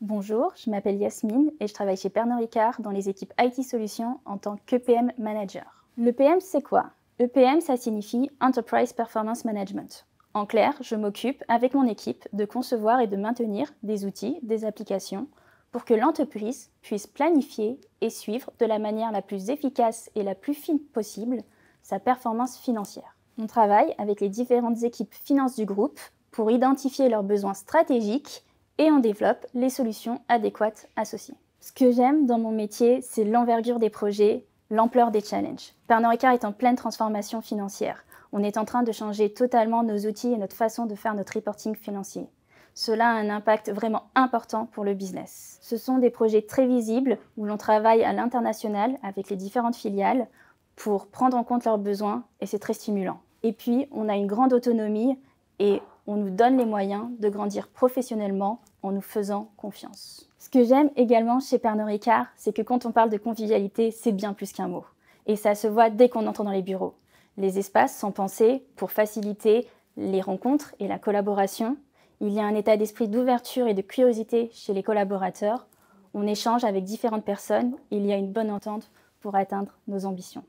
Bonjour, je m'appelle Yasmine et je travaille chez Pernod Ricard dans les équipes IT Solutions en tant qu'EPM Manager. L'EPM, c'est quoi EPM, ça signifie Enterprise Performance Management. En clair, je m'occupe avec mon équipe de concevoir et de maintenir des outils, des applications pour que l'entreprise puisse planifier et suivre de la manière la plus efficace et la plus fine possible sa performance financière. On travaille avec les différentes équipes finances du groupe pour identifier leurs besoins stratégiques et on développe les solutions adéquates associées. Ce que j'aime dans mon métier, c'est l'envergure des projets, l'ampleur des challenges. Pernod Ricard est en pleine transformation financière. On est en train de changer totalement nos outils et notre façon de faire notre reporting financier. Cela a un impact vraiment important pour le business. Ce sont des projets très visibles où l'on travaille à l'international avec les différentes filiales pour prendre en compte leurs besoins et c'est très stimulant. Et puis, on a une grande autonomie et on nous donne les moyens de grandir professionnellement en nous faisant confiance. Ce que j'aime également chez Pernod Ricard, c'est que quand on parle de convivialité, c'est bien plus qu'un mot. Et ça se voit dès qu'on entre dans les bureaux. Les espaces sont pensés pour faciliter les rencontres et la collaboration. Il y a un état d'esprit d'ouverture et de curiosité chez les collaborateurs. On échange avec différentes personnes. Il y a une bonne entente pour atteindre nos ambitions.